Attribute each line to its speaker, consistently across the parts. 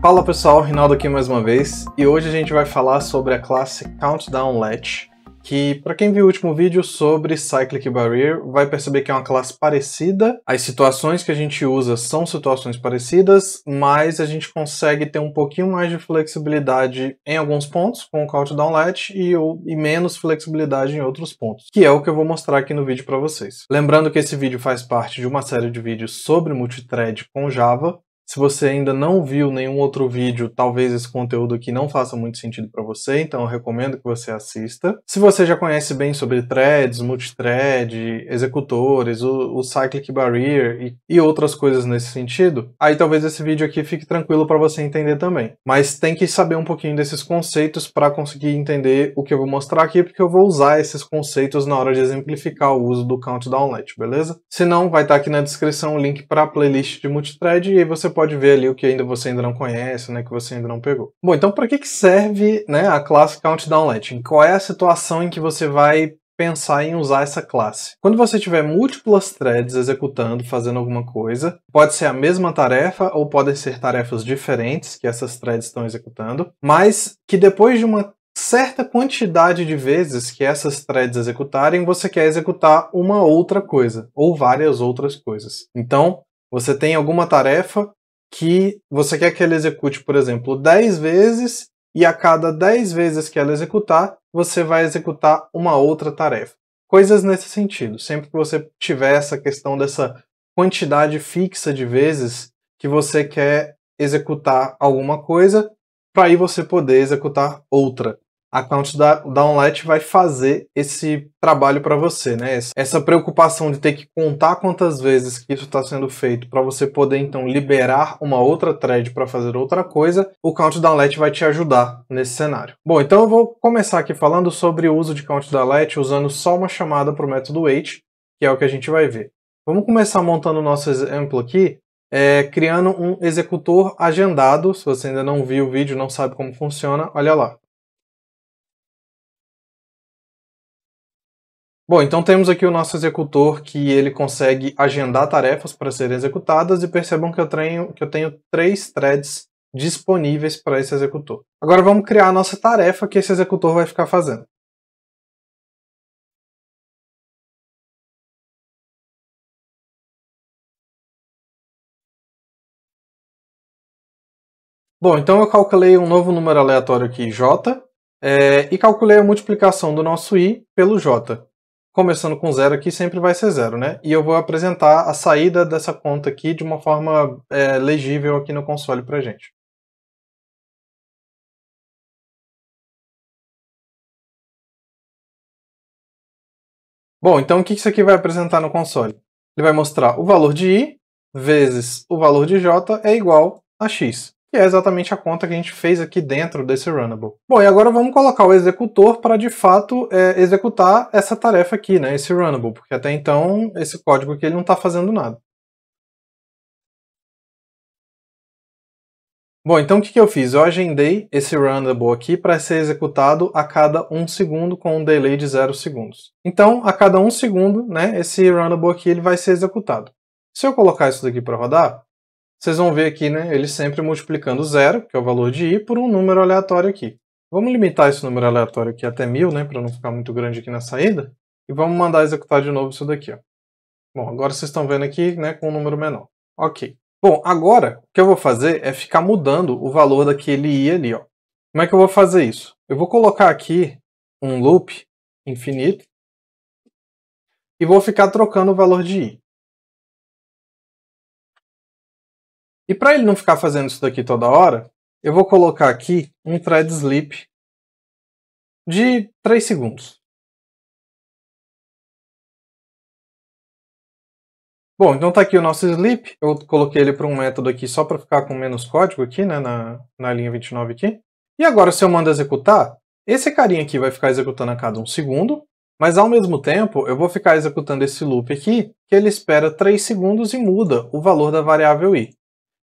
Speaker 1: Fala pessoal, Rinaldo aqui mais uma vez e hoje a gente vai falar sobre a classe Countdown Latch, que para quem viu o último vídeo sobre Cyclic Barrier vai perceber que é uma classe parecida, as situações que a gente usa são situações parecidas, mas a gente consegue ter um pouquinho mais de flexibilidade em alguns pontos com o Countdown Latch e, ou, e menos flexibilidade em outros pontos, que é o que eu vou mostrar aqui no vídeo para vocês. Lembrando que esse vídeo faz parte de uma série de vídeos sobre multithread com Java, se você ainda não viu nenhum outro vídeo, talvez esse conteúdo aqui não faça muito sentido para você, então eu recomendo que você assista. Se você já conhece bem sobre threads, multithread, executores, o, o cyclic barrier e, e, outras coisas nesse sentido, aí talvez esse vídeo aqui fique tranquilo para você entender também. Mas tem que saber um pouquinho desses conceitos para conseguir entender o que eu vou mostrar aqui, porque eu vou usar esses conceitos na hora de exemplificar o uso do Countdown beleza? Se não, vai estar tá aqui na descrição o link para a playlist de multithread e aí você pode ver ali o que ainda você ainda não conhece, né, que você ainda não pegou. Bom, então para que, que serve né, a classe Countdown Qual é a situação em que você vai pensar em usar essa classe. Quando você tiver múltiplas threads executando, fazendo alguma coisa, pode ser a mesma tarefa ou podem ser tarefas diferentes que essas threads estão executando, mas que depois de uma certa quantidade de vezes que essas threads executarem, você quer executar uma outra coisa ou várias outras coisas. Então, você tem alguma tarefa que você quer que ele execute, por exemplo, 10 vezes e a cada 10 vezes que ela executar, você vai executar uma outra tarefa. Coisas nesse sentido. Sempre que você tiver essa questão dessa quantidade fixa de vezes que você quer executar alguma coisa, para aí você poder executar outra a Count Downlet vai fazer esse trabalho para você, né? Essa preocupação de ter que contar quantas vezes que isso está sendo feito para você poder então liberar uma outra thread para fazer outra coisa, o Count Downlet vai te ajudar nesse cenário. Bom, então eu vou começar aqui falando sobre o uso de Count Downlet usando só uma chamada para o método wait, que é o que a gente vai ver. Vamos começar montando o nosso exemplo aqui,
Speaker 2: é, criando um executor agendado. Se você ainda não viu o vídeo, não sabe como funciona, olha lá.
Speaker 1: Bom, então temos aqui o nosso executor que ele consegue agendar tarefas para serem executadas e percebam que eu tenho, que eu tenho três threads disponíveis para esse executor. Agora vamos
Speaker 2: criar a nossa tarefa que esse executor vai ficar fazendo. Bom, então eu calculei um novo número aleatório aqui, j, é, e calculei a multiplicação do nosso i pelo j
Speaker 1: começando com zero aqui sempre vai ser zero, né? E eu vou apresentar a saída dessa conta aqui de uma
Speaker 2: forma é, legível aqui no console para gente. Bom, então o que isso aqui vai apresentar no console? Ele vai mostrar o valor de i vezes
Speaker 1: o valor de j é igual a x que é exatamente a conta que a gente fez aqui dentro desse runnable. Bom, e agora vamos colocar o executor para de fato é, executar essa tarefa aqui,
Speaker 2: né, esse runnable, porque até então esse código aqui ele não está fazendo nada. Bom, então o que, que eu fiz? Eu agendei esse runnable
Speaker 1: aqui para ser executado a cada 1 um segundo com um delay de 0 segundos. Então, a cada 1 um segundo, né, esse runnable aqui ele vai ser executado. Se eu colocar isso daqui para rodar, vocês vão ver aqui, né, ele sempre multiplicando zero, que é o valor de i, por um número aleatório aqui. Vamos limitar esse número aleatório aqui até 1000, né, para não ficar muito grande aqui na saída. E vamos mandar executar de novo isso daqui. Ó. Bom, agora vocês estão vendo aqui né, com um número menor. Ok. Bom, agora o que eu vou fazer é ficar mudando o valor daquele i ali. Ó. Como é que eu
Speaker 2: vou fazer isso? Eu vou colocar aqui um loop infinito e vou ficar trocando o valor de i. E para ele não ficar fazendo isso daqui toda hora, eu vou colocar aqui um thread sleep de 3 segundos. Bom, então está aqui o nosso sleep. Eu coloquei
Speaker 1: ele para um método aqui só para ficar com menos código aqui, né, na, na linha 29 aqui. E agora, se eu mando executar, esse carinha aqui vai ficar executando a cada um segundo, mas ao mesmo tempo eu vou ficar executando esse loop aqui, que ele espera 3 segundos e muda o valor da variável i.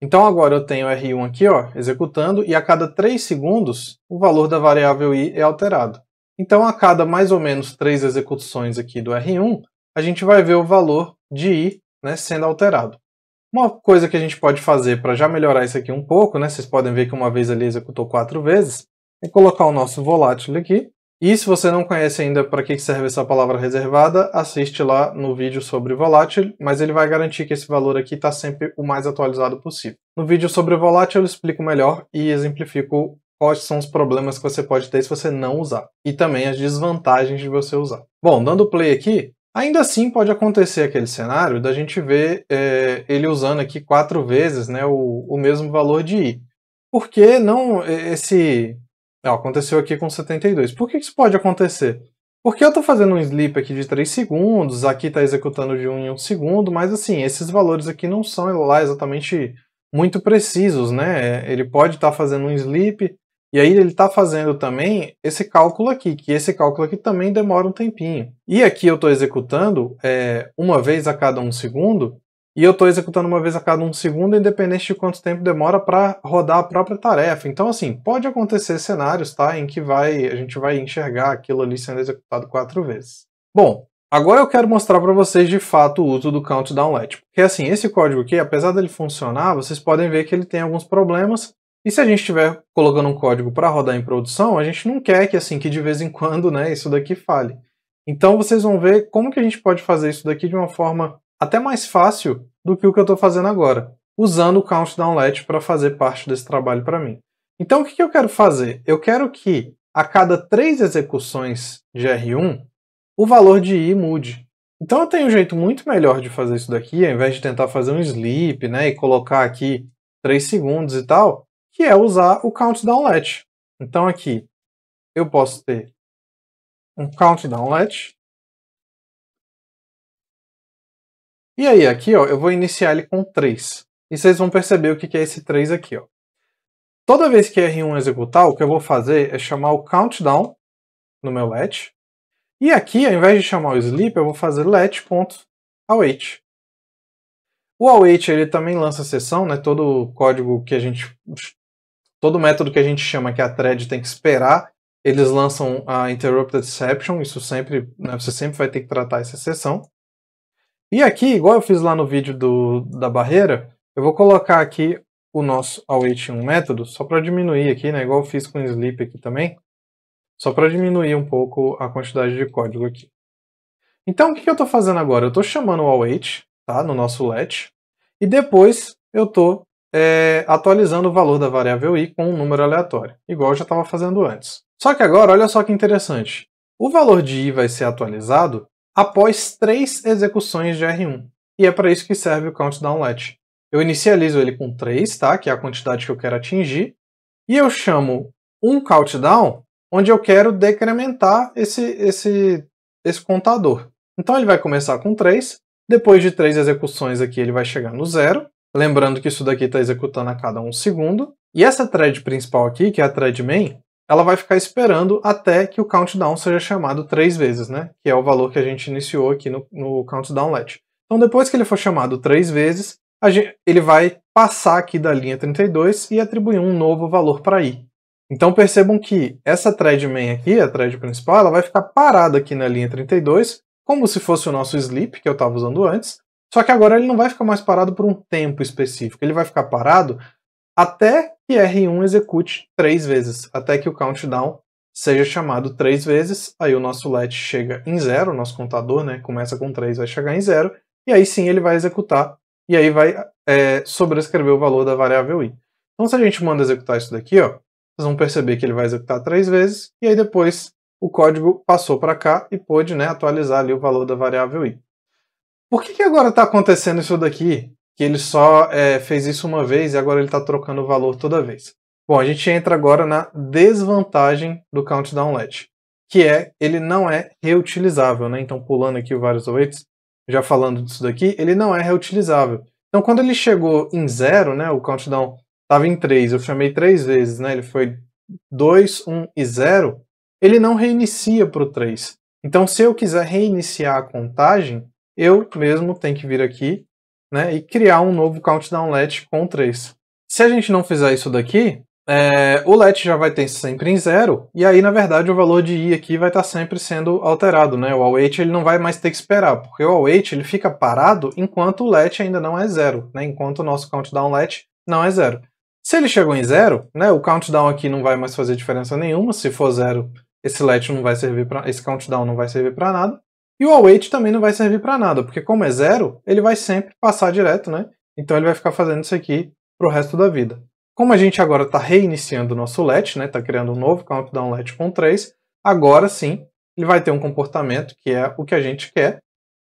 Speaker 1: Então agora eu tenho R1 aqui ó, executando e a cada 3 segundos o valor da variável i é alterado. Então a cada mais ou menos 3 execuções aqui do R1, a gente vai ver o valor de i né, sendo alterado. Uma coisa que a gente pode fazer para já melhorar isso aqui um pouco, né, vocês podem ver que uma vez ele executou quatro vezes, é colocar o nosso volátil aqui e se você não conhece ainda para que serve essa palavra reservada, assiste lá no vídeo sobre volátil, mas ele vai garantir que esse valor aqui está sempre o mais atualizado possível. No vídeo sobre volátil eu explico melhor e exemplifico quais são os problemas que você pode ter se você não usar, e também as desvantagens de você usar. Bom, dando play aqui, ainda assim pode acontecer aquele cenário da gente ver é, ele usando aqui quatro vezes né, o, o mesmo valor de i. Porque não esse aconteceu aqui com 72. Por que isso pode acontecer? Porque eu estou fazendo um sleep aqui de 3 segundos, aqui está executando de 1 em 1 segundo, mas assim, esses valores aqui não são lá exatamente muito precisos, né? Ele pode estar tá fazendo um sleep, e aí ele está fazendo também esse cálculo aqui, que esse cálculo aqui também demora um tempinho. E aqui eu estou executando é, uma vez a cada um segundo, e eu estou executando uma vez a cada um segundo, independente de quanto tempo demora para rodar a própria tarefa. Então, assim, pode acontecer cenários, tá, em que vai a gente vai enxergar aquilo ali sendo executado quatro vezes. Bom, agora eu quero mostrar para vocês de fato o uso do countdown let, porque assim, esse código aqui, apesar dele funcionar, vocês podem ver que ele tem alguns problemas. E se a gente estiver colocando um código para rodar em produção, a gente não quer que assim que de vez em quando, né, isso daqui fale. Então vocês vão ver como que a gente pode fazer isso daqui de uma forma até mais fácil do que o que eu estou fazendo agora, usando o Countdown Let para fazer parte desse trabalho para mim. Então o que, que eu quero fazer? Eu quero que a cada três execuções de R1, o valor de i mude. Então eu tenho um jeito muito melhor de fazer isso daqui, ao invés de tentar fazer um sleep né, e colocar aqui 3 segundos e tal, que é usar o countdown let. Então
Speaker 2: aqui eu posso ter um countdown let E aí, aqui ó, eu vou iniciar ele com 3.
Speaker 1: E vocês vão perceber o que é esse 3 aqui. Ó. Toda vez que R1 executar, o que eu vou fazer é chamar o countdown no meu let. E aqui, ao invés de chamar o sleep, eu vou fazer let.await. O await ele também lança sessão, né? Todo o código que a gente todo método que a gente chama que a thread tem que esperar, eles lançam a interrupted exception, isso sempre, né, você sempre vai ter que tratar essa exceção. E aqui, igual eu fiz lá no vídeo do, da barreira, eu vou colocar aqui o nosso await1 método, só para diminuir aqui, né, igual eu fiz com o sleep aqui também, só para diminuir um pouco a quantidade de código aqui. Então, o que eu estou fazendo agora? Eu estou chamando o await tá, no nosso let, e depois eu estou é, atualizando o valor da variável i com um número aleatório, igual eu já estava fazendo antes. Só que agora, olha só que interessante. O valor de i vai ser atualizado após três execuções de R1. E é para isso que serve o countdown let. Eu inicializo ele com 3, tá? que é a quantidade que eu quero atingir, e eu chamo um countdown onde eu quero decrementar esse, esse, esse contador. Então ele vai começar com 3, depois de 3 execuções aqui ele vai chegar no zero, lembrando que isso daqui está executando a cada 1 um segundo, e essa thread principal aqui, que é a thread main, ela vai ficar esperando até que o countdown seja chamado três vezes, né? Que é o valor que a gente iniciou aqui no, no countdown let. Então, depois que ele for chamado três vezes, gente, ele vai passar aqui da linha 32 e atribuir um novo valor para i. Então, percebam que essa thread main aqui, a thread principal, ela vai ficar parada aqui na linha 32, como se fosse o nosso sleep, que eu estava usando antes, só que agora ele não vai ficar mais parado por um tempo específico, ele vai ficar parado até que R1 execute três vezes, até que o countdown seja chamado três vezes, aí o nosso let chega em zero, o nosso contador né, começa com 3, vai chegar em zero, e aí sim ele vai executar, e aí vai é, sobrescrever o valor da variável i. Então se a gente manda executar isso daqui, ó, vocês vão perceber que ele vai executar três vezes, e aí depois o código passou para cá e pôde né, atualizar ali o valor da variável i. Por que, que agora está acontecendo isso daqui? que ele só é, fez isso uma vez e agora ele está trocando o valor toda vez. Bom, a gente entra agora na desvantagem do Countdown LED, que é ele não é reutilizável, né? Então, pulando aqui vários awaits, já falando disso daqui, ele não é reutilizável. Então, quando ele chegou em zero, né, o Countdown estava em 3, eu chamei três vezes, né, ele foi 2, 1 e 0, ele não reinicia para o 3. Então, se eu quiser reiniciar a contagem, eu mesmo tenho que vir aqui né, e criar um novo countdown let com 3. Se a gente não fizer isso daqui, é, o let já vai ter sempre em zero, e aí na verdade o valor de i aqui vai estar sempre sendo alterado, né? O await ele não vai mais ter que esperar, porque o await ele fica parado enquanto o let ainda não é zero, né? Enquanto o nosso countdown let não é zero. Se ele chegou em zero, né? O countdown aqui não vai mais fazer diferença nenhuma. Se for zero, esse let não vai servir para esse countdown não vai servir para nada. E o await também não vai servir para nada, porque como é zero, ele vai sempre passar direto, né? Então ele vai ficar fazendo isso aqui para o resto da vida. Como a gente agora está reiniciando o nosso let, né? Está criando um novo countdown é let com 3, agora sim ele vai ter um comportamento que é o que a gente quer,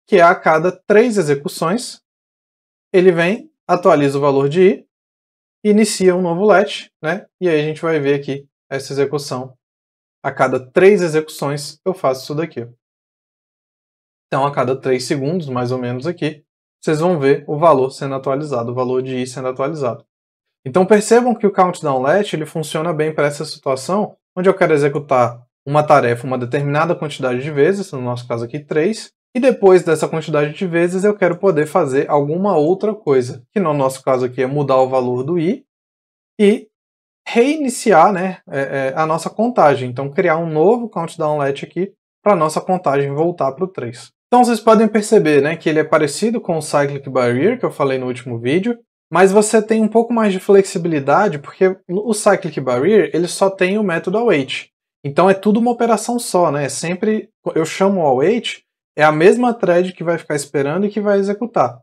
Speaker 1: que é a cada três execuções, ele vem, atualiza o valor de i, inicia um novo let, né? E aí a gente vai ver aqui essa execução. A cada três execuções eu faço isso daqui. Então, a cada 3 segundos, mais ou menos aqui, vocês vão ver o valor sendo atualizado, o valor de i sendo atualizado. Então, percebam que o countdown let ele funciona bem para essa situação, onde eu quero executar uma tarefa uma determinada quantidade de vezes, no nosso caso aqui 3, e depois dessa quantidade de vezes eu quero poder fazer alguma outra coisa, que no nosso caso aqui é mudar o valor do i e reiniciar né, é, é, a nossa contagem. Então, criar um novo countdown let aqui para a nossa contagem voltar para o 3. Então vocês podem perceber né, que ele é parecido com o Cyclic Barrier, que eu falei no último vídeo, mas você tem um pouco mais de flexibilidade, porque o Cyclic Barrier ele só tem o método await. Então é tudo uma operação só, né? É sempre, eu chamo o await, é a mesma thread que vai ficar esperando e que vai executar.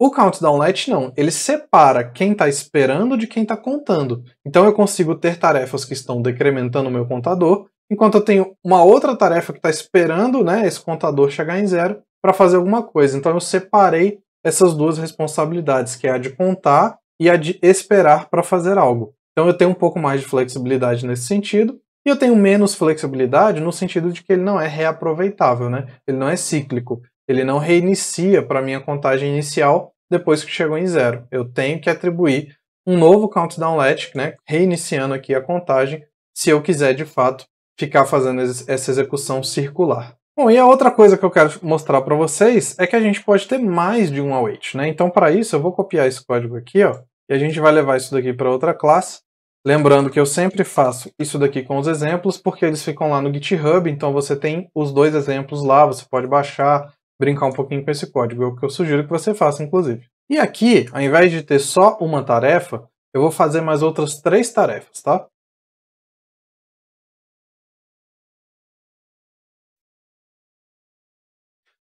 Speaker 1: O countdown let não, ele separa quem está esperando de quem está contando. Então eu consigo ter tarefas que estão decrementando o meu contador enquanto eu tenho uma outra tarefa que está esperando né, esse contador chegar em zero para fazer alguma coisa. Então eu separei essas duas responsabilidades, que é a de contar e a de esperar para fazer algo. Então eu tenho um pouco mais de flexibilidade nesse sentido, e eu tenho menos flexibilidade no sentido de que ele não é reaproveitável, né? Ele não é cíclico, ele não reinicia para minha contagem inicial depois que chegou em zero. Eu tenho que atribuir um novo countdown let, né, reiniciando aqui a contagem, se eu quiser de fato ficar fazendo essa execução circular. Bom, e a outra coisa que eu quero mostrar para vocês é que a gente pode ter mais de um await, né? Então, para isso, eu vou copiar esse código aqui, ó, e a gente vai levar isso daqui para outra classe. Lembrando que eu sempre faço isso daqui com os exemplos, porque eles ficam lá no GitHub, então você tem os dois exemplos lá, você pode baixar, brincar um pouquinho com esse código, é o que eu sugiro que você faça, inclusive. E aqui, ao invés de ter só
Speaker 2: uma tarefa, eu vou fazer mais outras três tarefas, tá?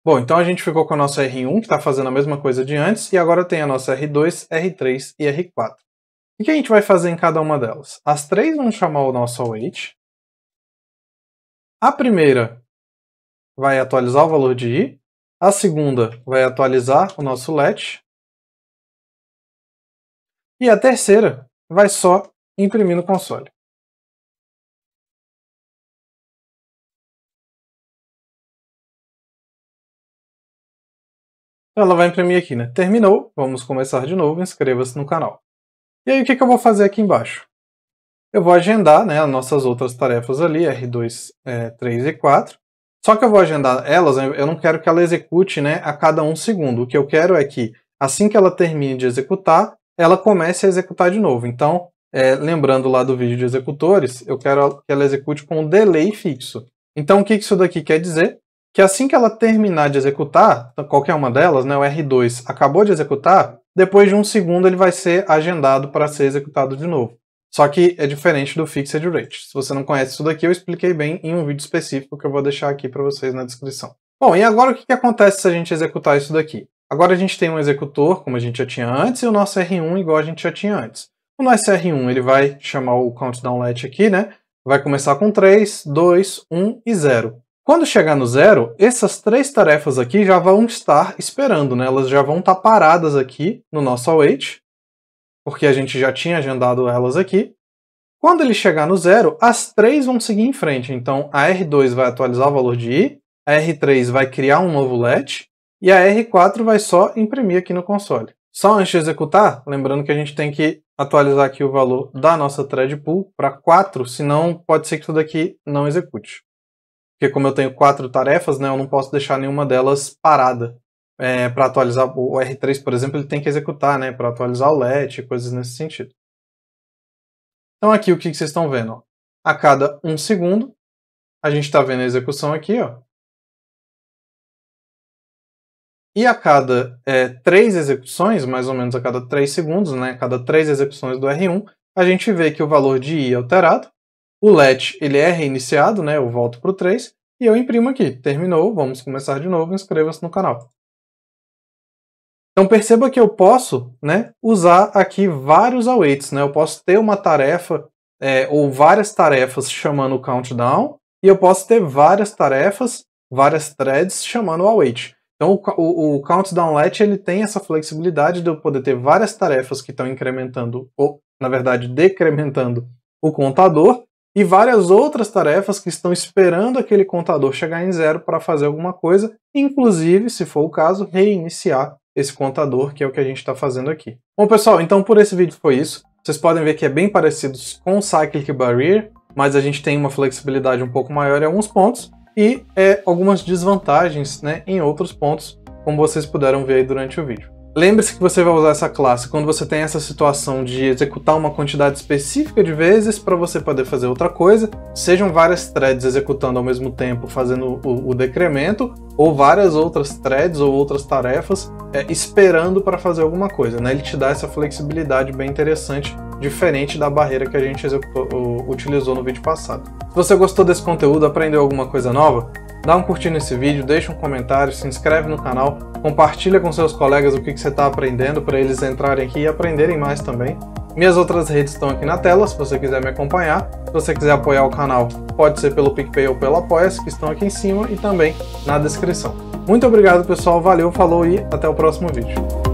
Speaker 2: Bom, então a gente ficou com a nossa R1, que está fazendo a mesma coisa de antes, e agora tem a nossa R2, R3 e R4. O que a gente vai fazer em cada uma delas? As três vão chamar o nosso await. A primeira vai atualizar o valor de i. A segunda vai atualizar o nosso let. E a terceira vai só imprimir no console. Ela vai imprimir aqui, né? Terminou, vamos começar de novo, inscreva-se no canal.
Speaker 1: E aí o que, que eu vou fazer aqui embaixo? Eu vou agendar né, as nossas outras tarefas ali, R2, é, 3 e 4. Só que eu vou agendar elas, eu não quero que ela execute né, a cada um segundo. O que eu quero é que, assim que ela termine de executar, ela comece a executar de novo. Então, é, lembrando lá do vídeo de executores, eu quero que ela execute com um delay fixo. Então, o que isso daqui quer dizer? que assim que ela terminar de executar, então, qualquer uma delas, né, o R2 acabou de executar, depois de um segundo ele vai ser agendado para ser executado de novo. Só que é diferente do Fixed Rate. Se você não conhece isso daqui, eu expliquei bem em um vídeo específico que eu vou deixar aqui para vocês na descrição. Bom, e agora o que acontece se a gente executar isso daqui? Agora a gente tem um executor, como a gente já tinha antes, e o nosso R1 igual a gente já tinha antes. O nosso R1 ele vai chamar o countdown let aqui, né? Vai começar com 3, 2, 1 e 0. Quando chegar no zero, essas três tarefas aqui já vão estar esperando, né? Elas já vão estar paradas aqui no nosso await, porque a gente já tinha agendado elas aqui. Quando ele chegar no zero, as três vão seguir em frente. Então, a R2 vai atualizar o valor de i, a R3 vai criar um novo let e a R4 vai só imprimir aqui no console. Só antes de executar, lembrando que a gente tem que atualizar aqui o valor da nossa thread pool para 4, senão pode ser que tudo aqui não execute porque como eu tenho quatro tarefas, né, eu não posso deixar nenhuma delas parada. É, para atualizar o R3, por exemplo, ele tem que executar, né, para atualizar o LET,
Speaker 2: coisas nesse sentido. Então aqui o que, que vocês estão vendo? Ó. A cada um segundo, a gente está vendo a execução aqui, ó.
Speaker 1: E a cada é, três execuções, mais ou menos a cada três segundos, né, a cada três execuções do R1, a gente vê que o valor de i é alterado, o let ele é reiniciado, né? eu volto para o 3 e eu imprimo aqui. Terminou, vamos começar de novo, inscreva-se no canal. Então perceba que eu posso né, usar aqui vários awaits. Né? Eu posso ter uma tarefa é, ou várias tarefas chamando o countdown e eu posso ter várias tarefas, várias threads chamando o await. Então o, o, o countdown let ele tem essa flexibilidade de eu poder ter várias tarefas que estão incrementando ou na verdade decrementando o contador e várias outras tarefas que estão esperando aquele contador chegar em zero para fazer alguma coisa, inclusive, se for o caso, reiniciar esse contador, que é o que a gente está fazendo aqui. Bom, pessoal, então por esse vídeo foi isso. Vocês podem ver que é bem parecido com o Cyclic Barrier, mas a gente tem uma flexibilidade um pouco maior em alguns pontos e é, algumas desvantagens né, em outros pontos, como vocês puderam ver aí durante o vídeo. Lembre-se que você vai usar essa classe quando você tem essa situação de executar uma quantidade específica de vezes para você poder fazer outra coisa, sejam várias threads executando ao mesmo tempo, fazendo o, o decremento, ou várias outras threads ou outras tarefas é, esperando para fazer alguma coisa. Né? Ele te dá essa flexibilidade bem interessante, diferente da barreira que a gente executou, utilizou no vídeo passado. Se você gostou desse conteúdo, aprendeu alguma coisa nova, Dá um curtir nesse vídeo, deixa um comentário, se inscreve no canal, compartilha com seus colegas o que, que você está aprendendo para eles entrarem aqui e aprenderem mais também. Minhas outras redes estão aqui na tela, se você quiser me acompanhar. Se você quiser apoiar o canal, pode ser pelo PicPay ou pelo Apoia-se, que estão aqui em cima e também na descrição. Muito obrigado, pessoal. Valeu, falou e até o próximo vídeo.